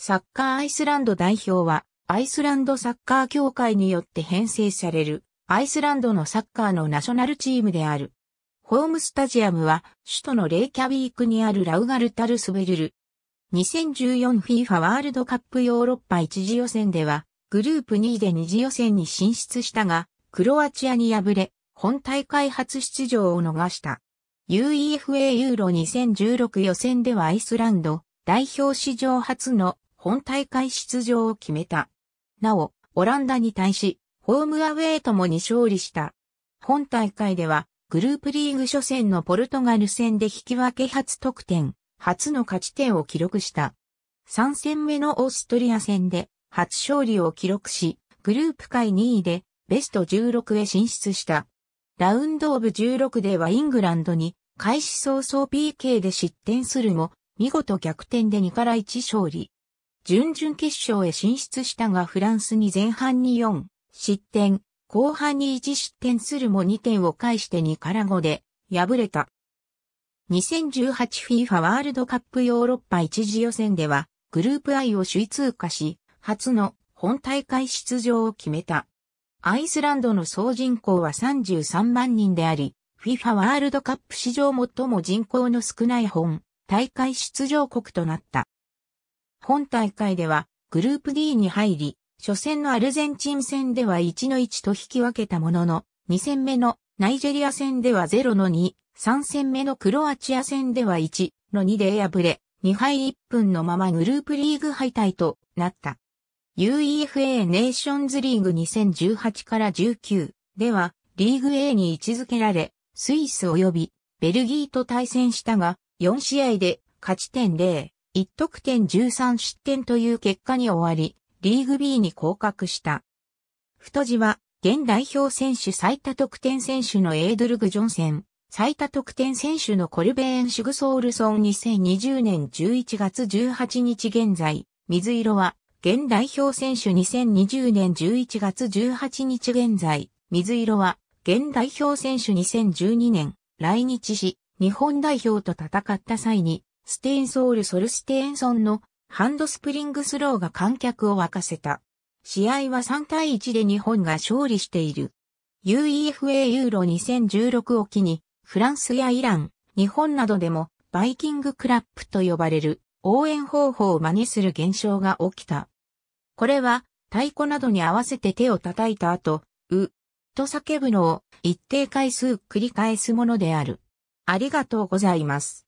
サッカーアイスランド代表は、アイスランドサッカー協会によって編成される、アイスランドのサッカーのナショナルチームである。ホームスタジアムは、首都のレイキャビークにあるラウガルタルスベルル。2014FIFA ワールドカップヨーロッパ一次予選では、グループ2位で二次予選に進出したが、クロアチアに敗れ、本大会初出場を逃した。UEFA ユーロ2016予選ではアイスランド代表史上初の本大会出場を決めた。なお、オランダに対し、ホームアウェイともに勝利した。本大会では、グループリーグ初戦のポルトガル戦で引き分け初得点、初の勝ち点を記録した。3戦目のオーストリア戦で、初勝利を記録し、グループ界2位で、ベスト16へ進出した。ラウンドオブ16ではイングランドに、開始早々 PK で失点するも、見事逆転で2から1勝利。準々決勝へ進出したがフランスに前半に4失点、後半に1失点するも2点を返して2から5で敗れた。2018FIFA ワールドカップヨーロッパ一次予選ではグループ I を首位通過し、初の本大会出場を決めた。アイスランドの総人口は33万人であり、FIFA ワールドカップ史上最も人口の少ない本大会出場国となった。本大会ではグループ D に入り、初戦のアルゼンチン戦では1 1と引き分けたものの、2戦目のナイジェリア戦では0の2、3戦目のクロアチア戦では1 2で敗れ、2敗1分のままグループリーグ敗退となった。UEFA ネーションズリーグ2018から19ではリーグ A に位置づけられ、スイス及びベルギーと対戦したが、4試合で勝ち点0、1得点13失点という結果に終わり、リーグ B に降格した。太字は、現代表選手最多得点選手のエードルグ・ジョンセン、最多得点選手のコルベーン・シグソールソン2020年11月18日現在、水色は、現代表選手2020年11月18日現在、水色は、現代表選手2012年、来日し、日本代表と戦った際に、ステーンソール・ソルステーンソンのハンドスプリングスローが観客を沸かせた。試合は3対1で日本が勝利している。UEFA ユーロ2016を機に、フランスやイラン、日本などでも、バイキングクラップと呼ばれる応援方法を真似する現象が起きた。これは、太鼓などに合わせて手を叩いた後、う、と叫ぶのを一定回数繰り返すものである。ありがとうございます。